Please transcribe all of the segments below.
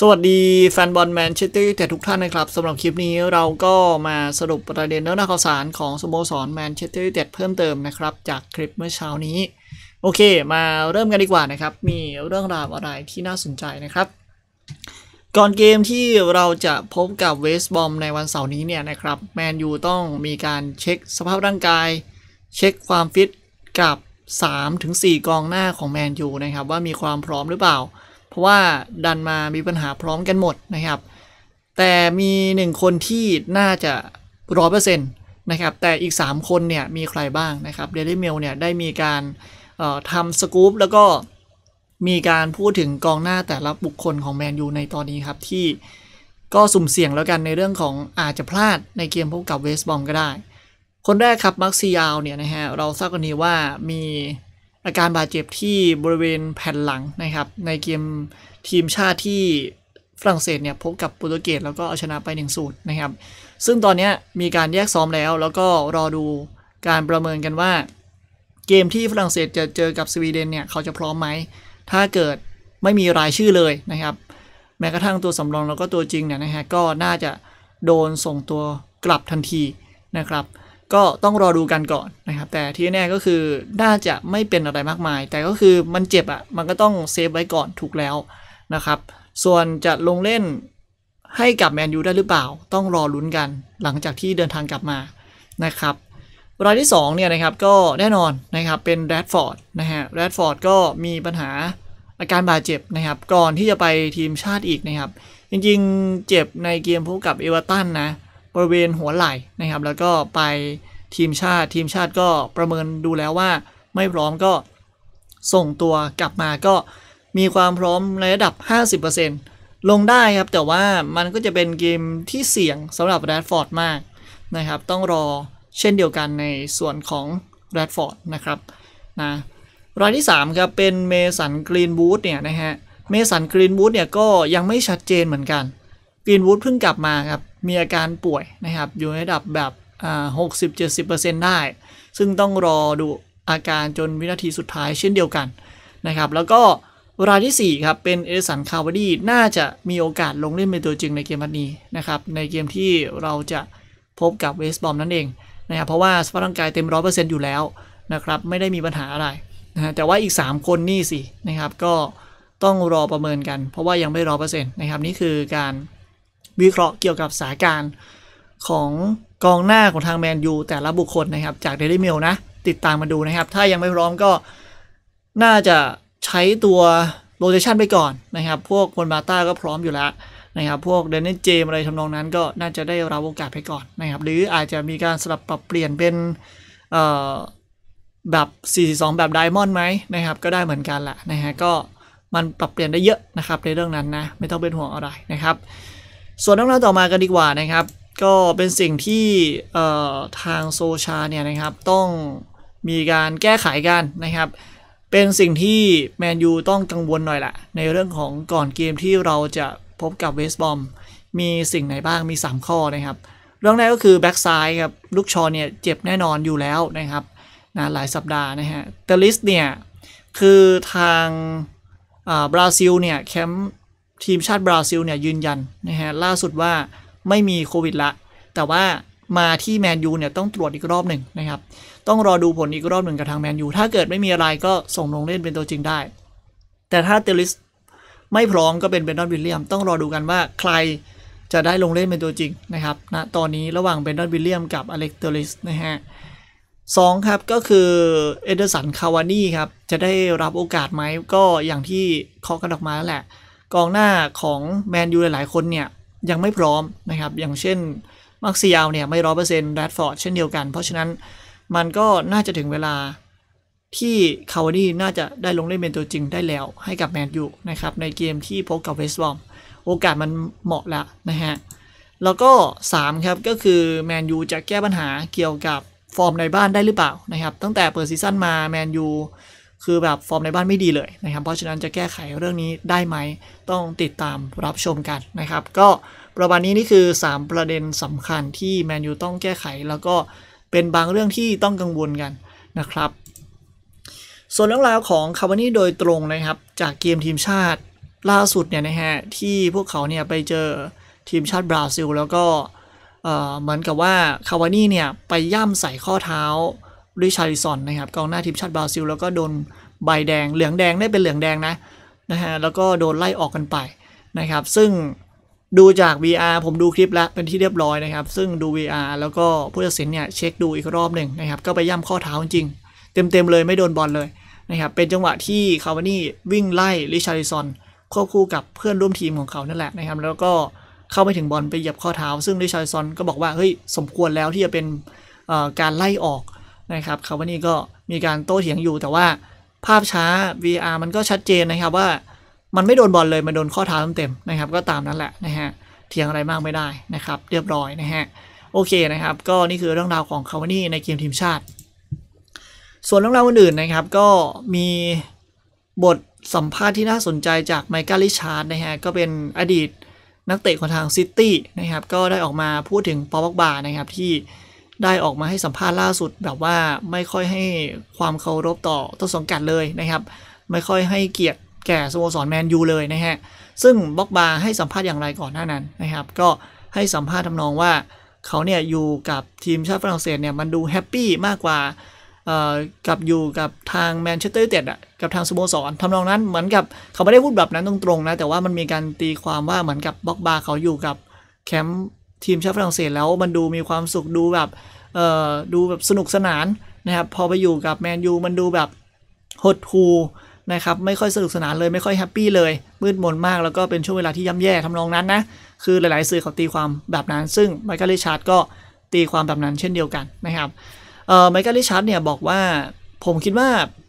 สวัสดีแฟนบอลแมนเชสเตอร์ยูไนเต็ดทุกท่านนะครับสำหรับคลิปนี้เราก็มาสรุปประเด็นเนื้อาข่าวสารของสโมสรแมนเชสเตอร์ยูไนเต็ดเพิ่มเติมนะครับ จากคลิปเมื่อเช้านี้ โอเค มาเริ่มกันดีกว่านะครับ มีเรื่องราวอะไรที่น่าสนใจนะครับ ก่อนเกมที่เราจะพบกับเวสบอมในวันเสาร์นี้เนี่ยนะครับแมนยูต้องมีการเช็คสภาพร่างกายเช็คความฟิตกับ 3-4กองหน้าของแมนยูนะครับว่ามีความพร้อมหรือเปล่าเพราะว่าดันมามีปัญหาพร้อมกันหมดนะครับ แต่มีหนึ่งคนที่น่าจะร้อยเปอร์เซ็นต์นะครับ แต่อีก 3 คนเนี่ยมีใครบ้างนะครับเดลี่เมลเนี่ยได้มีการทำสกู๊ปแล้วก็มีการพูดถึงกองหน้าแต่ละบุคคลของแมนยูในตอนนี้ครับ ที่ก็สุ่มเสี่ยงแล้วกันในเรื่องของอาจจะพลาดในเกมพบกับเวสบอมก็ได้ คนแรกครับมักซิยาวเนี่ยนะฮะเราทราบกันดีว่ามีอาการบาดเจ็บที่บริเวณแผ่นหลังนะครับ ในเกมทีมชาติที่ฝรั่งเศสเนี่ยพบกับโปรตุเกสแล้วก็เอาชนะไป1นูนย์นะครับซึ่งตอนนี้มีการแยกซ้อมแล้วแล้วก็รอดูการประเมินกันว่า เกมที่ฝรั่งเศสจะเจอกับสวีเดนเนี่ยเขาจะพร้อมไหม ถ้าเกิดไม่มีรายชื่อเลยนะครับ แม้กระทั่งตัวสำรองแล้วก็ตัวจริงเนี่ยนะฮะก็น่าจะโดนส่งตัวกลับทันทีนะครับก็ต้องรอดูกันก่อนนะครับ แต่ที่แน่ก็คือ น่าจะไม่เป็นอะไรมากมาย แต่ก็คือมันเจ็บอ่ะมันก็ต้องเซฟไว้ก่อนถูกแล้วนะครับส่วนจะลงเล่นให้กับแมนยูได้หรือเปล่า ต้องรอลุ้นกัน หลังจากที่เดินทางกลับมานะครับรายที่2เนี่ยนะครับก็แน่นอนนะครับเป็นแรดฟอร์ดนะฮะแรดฟอร์ดก็มีปัญหาอาการบาดเจ็บนะครับ ก่อนที่จะไปทีมชาติอีกนะครับ จริงๆ เจ็บในเกมพบกับเอเวอร์ตันนะบริเวณหัวไหล่นะครับ แล้วก็ไปทีมชาติ ทีมชาติก็ประเมินดูแล้วว่าไม่พร้อมก็ส่งตัวกลับมาก็มีความพร้อมในระดับ 50%ลงได้ครับ แต่ว่ามันก็จะเป็นเกมที่เสี่ยงสำหรับแรดฟอร์ดมากนะครับ ต้องรอเช่นเดียวกันในส่วนของแรดฟอร์ดนะครับนะรายที่3ครับเป็นเมสันกรีนบูธเนี่ยนะฮะเมสันกรีนบูธเนี่ยก็ยังไม่ชัดเจนเหมือนกันกรีนวูดเพิ่งกลับมาครับมีอาการป่วยนะครับ อยู่ในระดับแบบหกสิบได้ ซึ่งต้องรอดูอาการจนวินาทีสุดท้ายเช่นเดียวกัน นะครับ แล้วก็รายที่ 4 ครับ เป็นเอเดสันคาวดีน่าจะมีโอกาสลงเล่นเป็นตัวจริงในเกมนันนี้นะครับ ในเกมที่เราจะพบกับเวสบอมนั่นเองนะครับเพราะว่าสภาพร่างกายเต็มร้ออยู่แล้วนะครับ ไม่ได้มีปัญหาอะไรนะแต่ว่าอีก 3 คนนี่สินะครับก็ต้องรอประเมินกันเพราะว่ายังไม่ร้อเปอร์เซ็นต์นะครับนี่คือการวิเคราะห์เกี่ยวกับสถานการณ์ของกองหน้าของทางแมนยูแต่ละบุคคลนะครับจากเดลี่เมลนะ ติดตามมาดูนะครับ ถ้ายังไม่พร้อมก็น่าจะใช้ตัวโรเตชันไปก่อนนะครับ พวกคนมาต้าก็พร้อมอยู่แล้วนะครับพวกเดนนิสเจมอะไรทำนองนั้นก็น่าจะได้รับโอกาสไปก่อนนะครับ หรืออาจจะมีการสลับปรับเปลี่ยนเป็นแบบ 42 แบบไดมอนด์ไหมนะครับ ก็ได้เหมือนกันแหละนะฮะก็มันปรับเปลี่ยนได้เยอะนะครับในเรื่องนั้นนะไม่ต้องเป็นห่วงอะไรนะครับส่วนเรื่องราวต่อมากันดีกว่านะครับ ก็เป็นสิ่งที่ทางโซชาเนี่ยนะครับต้องมีการแก้ไขกันนะครับ เป็นสิ่งที่แมนยูต้องกังวลหน่อยแหละในเรื่องของก่อนเกมที่เราจะพบกับเวสบอมมีสิ่งไหนบ้างมี 3 ข้อนะครับเรื่องแรกก็คือแบ็กซ้ายครับลูกชอเนี่ยเจ็บแน่นอนอยู่แล้วนะครับนะหลายสัปดาห์นะฮะเตลิสเนี่ยคือทางบราซิลเนี่ยแคมปทีมชาติบราซิลเนี่ย ยืนยันนะฮะล่าสุดว่าไม่มีโควิดละแต่ว่ามาที่แมนยูเนี่ย ต้องตรวจอีกรอบหนึ่งนะครับ ต้องรอดูผลอีกรอบหนึ่งกับทางแมนยูถ้าเกิดไม่มีอะไรก็ส่งลงเล่นเป็นตัวจริงได้ แต่ถ้าเตลิสไม่พร้อมก็เป็นเบนดอนวิลเลียมต้องรอดูกันว่าใครจะได้ลงเล่นเป็นตัวจริงนะครับณนะตอนนี้ระหว่างเบนดอนวิลเลียมกับอเล็กเตลิสนะฮะสองครับก็คือเอเดอร์สันคาวานี่ครับจะได้รับโอกาสไหมก็อย่างที่เคาะกันออกมาแล้วแหละกองหน้าของแมนยูหลายๆ คนเนี่ยยังไม่พร้อมนะครับ อย่างเช่น มา์กซิยาเนี่ย ไม่ร้อยเปอร์เซ็นต์แรดฟอร์ดเช่นเดียวกัน เพราะฉะนั้นมันก็น่าจะถึงเวลาที่คาวานี่น่าจะได้ลงเล่นเป็นตัวจริงได้แล้ว ให้กับแมนยูนะครับ ในเกมที่พบกับเวสต์บอมโอกาสมันเหมาะละนะฮะ แล้วก็ 3 ครับ ก็คือแมนยูจะแก้ปัญหาเกี่ยวกับฟอร์มในบ้านได้หรือเปล่านะครับ ตั้งแต่เปิดซีซั่นมาแมนยูคือแบบ ฟอร์มในบ้านไม่ดีเลยนะครับ เพราะฉะนั้นจะแก้ไขเรื่องนี้ได้ไหมต้องติดตามรับชมกันนะครับ ก็ประมาณนี้นี่คือ 3 ประเด็นสำคัญที่แมนยูต้องแก้ไข แล้วก็เป็นบางเรื่องที่ต้องกังวลกันนะครับ ส่วนเรื่องราวของคาร์วานี่โดยตรงนะครับจากเกมทีมชาติล่าสุดเนี่ยนะฮะที่พวกเขาเนี่ยไปเจอทีมชาติบราซิลแล้วก็เหมือนกับว่าคาวานี่เนี่ยไปย่ำใส่ข้อเท้าริชาริซอนนะครับกองหน้าทีมชาติบราซิลแล้วก็โดนใบแดงเหลืองแดงได้เป็นเหลืองแดงนะนะฮะแล้วก็โดนไล่ออกกันไปนะครับซึ่งดูจาก VR ผมดูคลิปแล้วเป็นที่เรียบร้อยนะครับ ซึ่งดู VR แล้วก็ผู้ตัดสินเนี่ย เช็คดูอีกรอบหนึ่งนะครับ ก็ไปย่ำข้อเท้าจริง เต็มๆเลยไม่โดนบอลเลยนะครับเป็นจังหวะที่คาวานี่วิ่งไล่ริชาริซอนควบคู่กับเพื่อนร่วมทีมของเขานั่นแหละนะครับแล้วก็เข้าไปถึงบอลไปเหยียบข้อเท้า ซึ่งริชาริซอนก็บอกว่าเฮ้ยสมควรแล้วที่จะเป็นการไล่ออกนะครับคาว่านี่ก็มีการโต้เถียงอยู่แต่ว่าภาพช้า VR มันก็ชัดเจนนะครับว่ามันไม่โดนบอลเลย มันโดนข้อเท้าเต็มๆนะครับ ก็ตามนั้นแหละนะฮะ เถียงอะไรมากไม่ได้นะครับ เรียบร้อยนะฮะ โอเคนะครับ ก็นี่คือเรื่องราวของคาวานี่ในเกมทีมชาติ ส่วนเรื่องราวอื่นๆนะครับ ก็มีบทสัมภาษณ์ที่น่าสนใจจากไมเคิลลิชาร์ดนะฮะ ก็เป็นอดีตนักเตะของทางซิตี้นะครับ ก็ได้ออกมาพูดถึงปอบักบานะครับที่ได้ออกมาให้สัมภาษณ์ล่าสุดแบบว่าไม่ค่อยให้ความเคารพต่อต้นสังกัดเลยนะครับ ไม่ค่อยให้เกียรติแก่สโมสรแมนยูเลย นะฮะ ซึ่งบ็อกบาให้สัมภาษณ์อย่างไรก่อนหน้านั้นนะครับ ก็ให้สัมภาษณ์ทำนองว่าเขาเนี่ยอยู่กับทีมชาติฝรั่งเศสเนี่ยมันดูแฮปปี้มากกว่ากับอยู่กับทางแมนเชสเตอร์เต็ดอ่ะกับทางสโมสรทำนองนั้นเหมือนกับเขาไม่ได้พูดแบบนั้นตรงๆนะแต่ว่ามันมีการตีความว่าเหมือนกับบ็อกบาเขาอยู่กับแคมป์ทีมชาติฝรั่งเศสแล้วมันดูมีความสุขดูแบบเอ่อดูแบบสนุกสนานนะครับ พอไปอยู่กับแมนยูมันดูแบบหดหูนะครับ ไม่ค่อยสนุกสนานเลยไม่ค่อยแฮปปี้เลย มืดมนมากแล้วก็เป็นช่วงเวลาที่ย่ำแย่ทำนองนั้นนะ คือหลายๆสื่อเขาตีความแบบนั้นซึ่งไมเคิลลิชาร์ดก็ตีความแบบนั้นเช่นเดียวกันนะครับเอ่อไมเคิลลิชาร์ดเนี่ยบอกว่าผมคิดว่า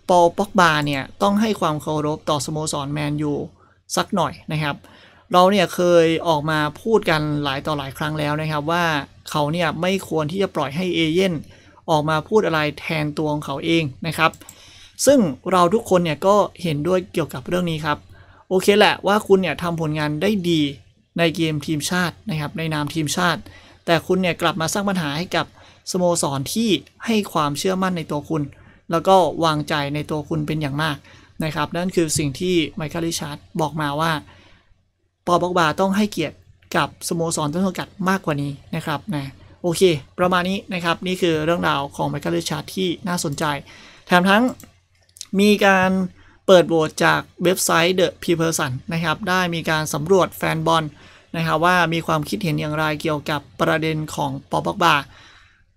ปอลป็อกบาเนี่ยต้องให้ความเคารพต่อสโมสรแมนยูสักหน่อยนะครับเเราเนี่ยเคยออกมาพูดกันหลายต่อหลายครั้งแล้วนะครับว่าเขาเนี่ยไม่ควรที่จะปล่อยให้เอเย่นออกมาพูดอะไรแทนตัวของเขาเองนะครับซึ่งเราทุกคนเนี่ยก็เห็นด้วยเกี่ยวกับเรื่องนี้ครับ โอเคแหละว่าคุณเนี่ยทำผลงานได้ดีในเกมทีมชาตินะครับในนามทีมชาติ แต่คุณเนี่ยกลับมาสร้างปัญหาให้กับสโมสรที่ให้ความเชื่อมั่นในตัวคุณ แล้วก็วางใจในตัวคุณเป็นอย่างมากนะครับ นั่นคือสิ่งที่ไมเคิลริชาร์ดบอกมาว่าปอบอกบาต้องให้เกียรติกับสโมสรต้นสังกัดมากกว่านี้นะครับนะโอเค ประมาณนี้นะครับ นี่คือเรื่องราวของไมเคิลลิชาร์ดที่น่าสนใจ แถมทั้งมีการเปิดโหวตจากเว็บไซต์ The p e o p l e s o n นะครับ ได้มีการสำรวจแฟนบอลนะครับว่ามีความคิดเห็นอย่างไรเกี่ยวกับประเด็นของปอบอกบา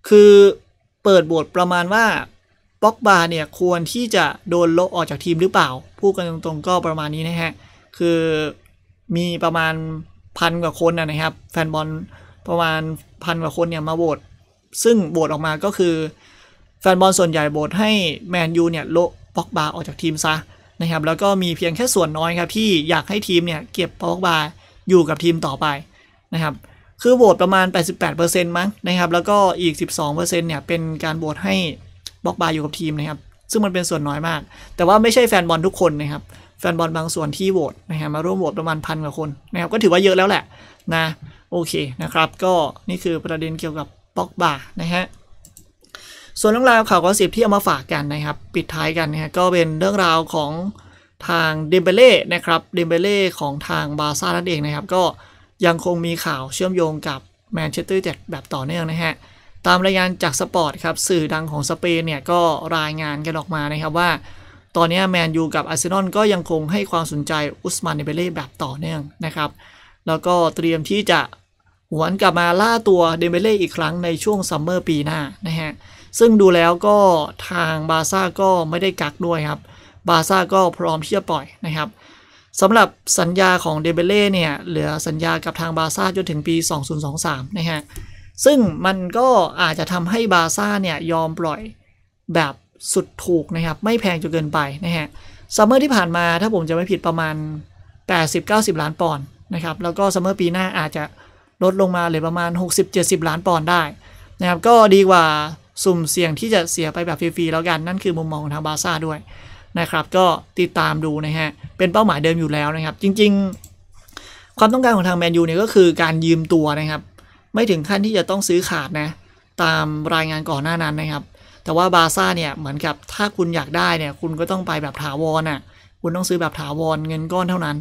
คือเปิดโหวตประมาณว่าบอกบาเนี่ยควรที่จะโดนลบออกจากทีมหรือเปล่าพูดกันตรงๆก็ประมาณนี้นะฮะ คือมีประมาณพันกว่าคนนะครับ แฟนบอลประมาณพันกว่าคนเนี่ยมาโหวตซึ่งโหวตออกมาก็คือ แฟนบอลส่วนใหญ่โหวตให้แมนยู เนี่ยโลป็อกบา ออกจากทีมซะนะครับแล้วก็มีเพียงแค่ส่วนน้อยครับที่อยากให้ทีมเนี่ยเก็บป็อกบา อยู่กับทีมต่อไปนะครับ คือโหวตประมาณ 88%มั้งนะครับ แล้วก็อีก 12%เนี่ยเป็นการโหวตให้บ็อกบา อยู่กับทีมนะครับ ซึ่งมันเป็นส่วนน้อยมาก แต่ว่าไม่ใช่แฟนบอลทุกคนนะครับแฟนบอลบางส่วนที่โหวตนะฮะมาร่วมโหวตประมาณพันกว่าคนนะครับก็ถือว่าเยอะแล้วแหละนะโอเคนะครับ ก็นี่คือประเด็นเกี่ยวกับป็อกบานะฮะ ส่วนเรื่องราวข่าวกอสิบที่เอามาฝากกันนะครับ ปิดท้ายกันนะฮะก็เป็นเรื่องราวของทางเดมเบเล่นะครับเดมเบเล่ของทางบาซ่านั่นเองนะครับ ก็ยังคงมีข่าวเชื่อมโยงกับแมนเชสเตอร์เจ็ดแบบต่อเนื่องนะฮะตามรายงานจากสปอร์ตครับสื่อดังของสเปนเนี่ยก็รายงานกันออกมานะครับว่าตอนนี้แมนยูกับอาร์เซนอลก็ยังคงให้ความสนใจอุสมานเดเบเล่แบบต่อเนื่องนะครับแล้วก็เตรียมที่จะหวนกลับมาล่าตัวเดเบเล่อีกครั้งในช่วงซัมเมอร์ปีหน้านะฮะซึ่งดูแล้วก็ทางบาซ่าก็ไม่ได้กักด้วยครับบาซ่าก็พร้อมที่จะปล่อยนะครับสำหรับสัญญาของเดเบเล่เนี่ยเหลือสัญญากับทางบาซ่าจนถึงปี 2023นะฮะซึ่งมันก็อาจจะทำให้บาซ่าเนี่ยยอมปล่อยแบบสุดถูกนะครับ ไม่แพงจนเกินไปนะฮะซัมเมอร์ที่ผ่านมาถ้าผมจะไม่ผิดประมาณ 80-90 ล้านปอนด์นะครับ แล้วก็ซัมเมอร์ปีหน้าอาจจะลดลงมาเหลือประมาณ 60-70 ล้านปอนด์ได้ นะครับ ก็ดีกว่า สุ่มเสี่ยงที่จะเสียไปแบบฟรีๆแล้วกันนั่นคือมุมมองของทางบาซ่าด้วยนะครับ ก็ติดตามดูนะฮะเป็นเป้าหมายเดิมอยู่แล้วนะครับ จริงๆความต้องการของทางแมนยูเนี่ยก็คือการยืมตัวนะครับไม่ถึงขั้นที่จะต้องซื้อขาดนะตามรายงานก่อนหน้านั้นนะครับแต่ว่าบาซ่าเนี่ยเหมือนกับถ้าคุณอยากได้เนี่ย คุณก็ต้องไปแบบถาวรอ่ะคุณต้องซื้อแบบถาวรเงินก้อนเท่านั้น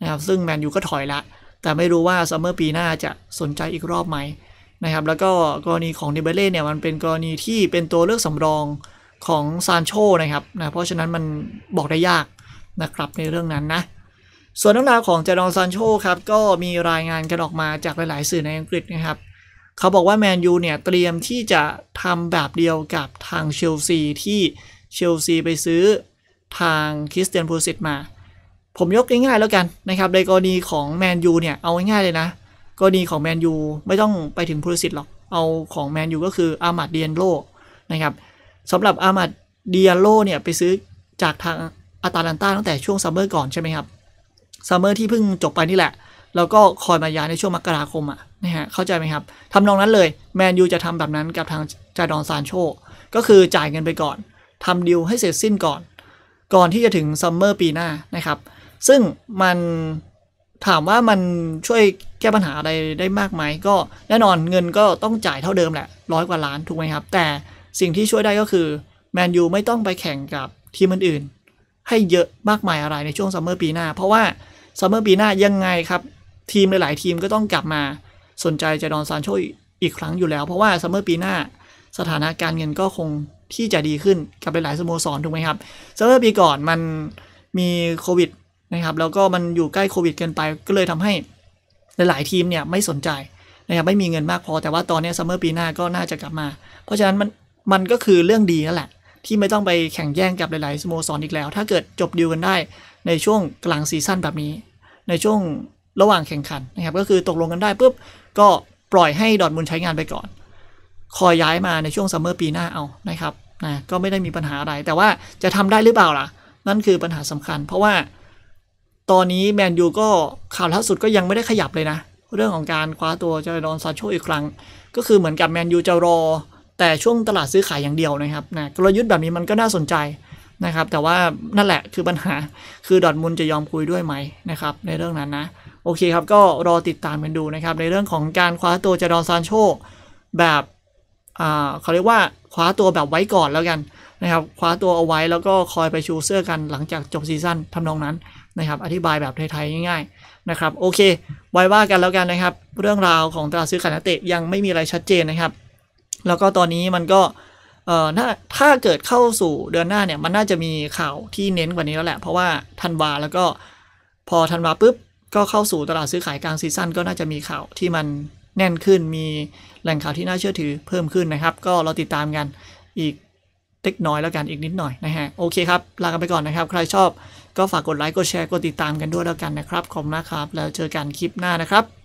นะครับซึ่งแมนยูก็ถอยละ แต่ไม่รู้ว่าซัมเมอร์ปีหน้าจะสนใจอีกรอบไหมนะครับแล้วก็กรณีของเดเบเล่เนี่ยมันเป็นกรณีที่เป็นตัวเลือกสำรองของซานโชนะครับนะเพราะฉะนั้นมันบอกได้ยากนะครับในเรื่องนั้นนะ ส่วนเรื่องราวของเจดอนซานโชครับก็มีรายงานกันออกมาจากหลายๆ สื่อในอังกฤษนะครับเขาบอกว่าแมนยูเนี่ยเตรียมที่จะทำแบบเดียวกับทางเชลซีที่เชลซีไปซื้อทางคริสเตียนพูซิตมา ผมยกง่ายๆแล้วกันนะครับในกรณีของแมนยูเนี่ย เอาง่ายๆเลยนะกรณีของแมนยูไม่ต้องไปถึงพูซิตหรอก เอาของแมนยูก็คืออามัดเดียนโลนะครับสำหรับอามัดเดียนโลเนี่ย ไปซื้อจากทางอาตาลันตาตั้งแต่ช่วงซัมเมอร์ก่อนใช่ไหมครับซัมเมอร์ที่เพิ่งจบไปนี่แหละ แล้วก็คอยมายาในช่วงมกราคมอะ่ะนะฮะ เข้าใจไหมครับ ทำนองนั้นเลยแมนยูจะทำแบบนั้นกับทางจาดอนซานโชก็คือจ่ายเงินไปก่อน ทำดิวให้เสร็จสิ้นก่อน ก่อนที่จะถึงซัมเมอร์ปีหน้านะครับ ซึ่งมันถามว่ามันช่วยแก้ปัญหาอะไรได้มากไหม ก็แน่นอนเงินก็ต้องจ่ายเท่าเดิมแหละ ร้อยกว่าล้านถูกไหมครับ แต่สิ่งที่ช่วยได้ก็คือแมนยูไม่ต้องไปแข่งกับทีมอื่นๆให้เยอะมากมายอะไรในช่วงซัมเมอร์ปีหน้า เพราะว่าซัมเมอร์ปีหน้ายังไงครับทีมหลายๆทีมก็ต้องกลับมาสนใจจะดอนซานโชอีกครั้งอยู่แล้ว เพราะว่าซัมเมอร์ปีหน้าสถานาการเงินก็คงที่จะดีขึ้นกับหลายสโมสรถูกไหมครับซัมเมอร์ปีก่อนมันมีโควิดนะครับ แล้วก็มันอยู่ใกล้โควิด เกินไปก็เลยทำให้หลายๆทีมเนี่ยไม่สนใจนะครับไม่มีเงินมากพอ แต่ว่าตอนนี้ซัมเมอร์ปีหน้าก็น่าจะกลับมา เพราะฉะนั้นมันมันก็คือเรื่องดีนั่นแหละที่ไม่ต้องไปแข่งแย่งกับหลายๆสโมสรออีกแล้วถ้าเกิดจบดีลกันได้ในช่วงกลางซีซั่นแบบนี้ ในช่วงระหว่างแข่งขันนะครับก็คือตกลงกันได้ปุ๊บก็ปล่อยให้ดอทมุนใช้งานไปก่อน คอยย้ายมาในช่วงซัมเมอร์ปีหน้าเอานะครับ นะ ก็ไม่ได้มีปัญหาอะไร แต่ว่าจะทำได้หรือเปล่าล่ะ นั่นคือปัญหาสำคัญ เพราะว่าตอนนี้แมนยูก็ข่าวล่าสุดก็ยังไม่ได้ขยับเลยนะ เรื่องของการคว้าตัวจอร์ดอนซาโชอีกครั้ง ก็คือเหมือนกับแมนยูจะรอ แต่ช่วงตลาดซื้อขายอย่างเดียวนะครับนะกลยุทธ์แบบนี้มันก็น่าสนใจนะครับ แต่ว่านั่นแหละคือปัญหา คือดอทมุนจะยอมคุยด้วยไหมนะครับ ในเรื่องนั้นนะโอเคครับก็รอติดตามกันดูนะครับในเรื่องของการคว้าตัวจดอนซานโชแบบเขาเรียกว่าคว้าตัวแบบไว้ก่อนแล้วกันนะครับคว้าตัวเอาไว้แล้วก็คอยไปชูเสื้อกันหลังจากจบซีซั่นทำนองนั้นนะครับอธิบายแบบไทยๆง่ายๆนะครับโอเค ไว้ว่ากันแล้วกันนะครับ เรื่องราวของตลาดซื้อขายนักเตะยังไม่มีอะไรชัดเจนนะครับ แล้วก็ตอนนี้มันก็เอ่อถ้าถ้าเกิดเข้าสู่เดือนหน้าเนี่ยมันน่าจะมีข่าวที่เน้นกว่านี้แล้วแหละเพราะว่าธันวาแล้วก็พอธันวาปุ๊บก็เข้าสู่ตลาดซื้อขายกลางซีซั่นก็น่าจะมีข่าวที่มันแน่นขึ้นมีแหล่งข่าวที่น่าเชื่อถือเพิ่มขึ้นนะครับ ก็เราติดตามกันอีกเล็กน้อยแล้วกันอีกนิดหน่อยนะฮะโอเคครับลากันไปก่อนนะครับ ใครชอบ ก็ฝากกดไลค์กดแชร์กดติดตามกันด้วยแล้วกันนะครับขอบคุณครับ แล้วเจอกันคลิปหน้านะครับ